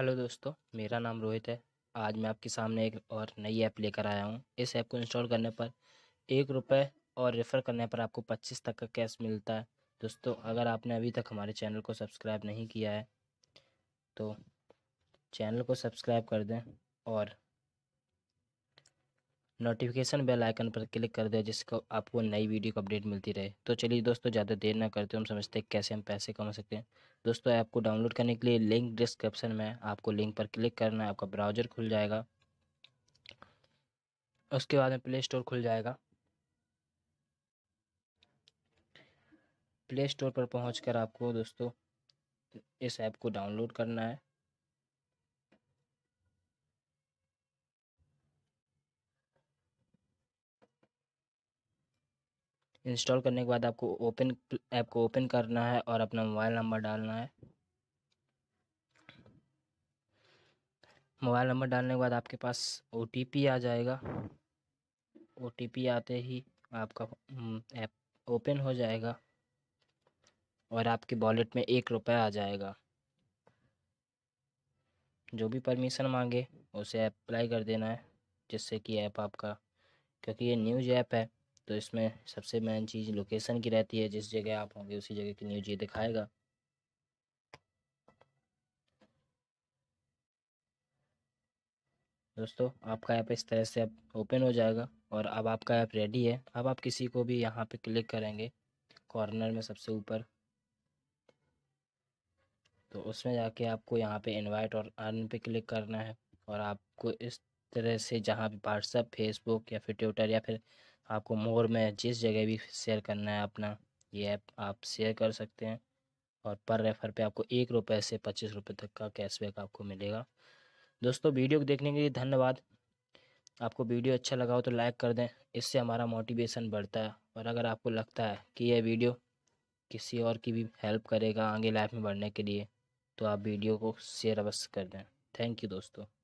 hello दोस्तों मेरा नाम रोहित है आज मैं आपके सामने एक और नई ऐप लेकर आया हूँ इस ऐप को इंस्टॉल करने पर एक रुपये और रेफ़र करने पर आपको पच्चीस तक का कैश मिलता है दोस्तों अगर आपने अभी तक हमारे चैनल को सब्सक्राइब नहीं किया है तो चैनल को सब्सक्राइब कर दें और नोटिफिकेशन बेल आइकन पर क्लिक कर दें जिसको आपको नई वीडियो का अपडेट मिलती रहे तो चलिए दोस्तों ज़्यादा देर ना करते हम समझते हैं कैसे हम पैसे कमा सकते हैं दोस्तों ऐप को डाउनलोड करने के लिए लिंक डिस्क्रिप्शन में आपको लिंक पर क्लिक करना है आपका ब्राउजर खुल जाएगा उसके बाद में प्ले स्टोर खुल जाएगा प्ले स्टोर पर पहुँच आपको दोस्तों इस ऐप को डाउनलोड करना है इंस्टॉल करने के बाद आपको ओपन ऐप को ओपन करना है और अपना मोबाइल नंबर डालना है मोबाइल नंबर डालने के बाद आपके पास ओ आ जाएगा ओ आते ही आपका हम्म, ऐप ओपन हो जाएगा और आपके वॉलेट में एक रुपया आ जाएगा जो भी परमिशन मांगे उसे अप्लाई कर देना है जिससे कि ऐप आपका क्योंकि ये न्यूज ऐप है तो इसमें सबसे मेन चीज़ लोकेशन की रहती है जिस जगह आप होंगे उसी जगह की न्यूज ये दिखाएगा दोस्तों आपका ऐप इस तरह से अब ओपन हो जाएगा और अब आपका ऐप रेडी है अब आप किसी को भी यहाँ पे क्लिक करेंगे कॉर्नर में सबसे ऊपर तो उसमें जाके आपको यहाँ पे इनवाइट और अर्न पे क्लिक करना है और आपको इस तरह से जहाँ भी व्हाट्सअप फेसबुक या फिर ट्विटर या फिर आपको मोर में जिस जगह भी शेयर करना है अपना ये ऐप आप शेयर कर सकते हैं और पर रेफ़र पे आपको एक रुपये से पच्चीस रुपये तक का कैशबैक आपको मिलेगा दोस्तों वीडियो को देखने के लिए धन्यवाद आपको वीडियो अच्छा लगा हो तो लाइक कर दें इससे हमारा मोटिवेशन बढ़ता है और अगर आपको लगता है कि यह वीडियो किसी और की भी हेल्प करेगा आगे लाइफ में बढ़ने के लिए तो आप वीडियो को शेयर अवश्य कर दें थैंक यू दोस्तों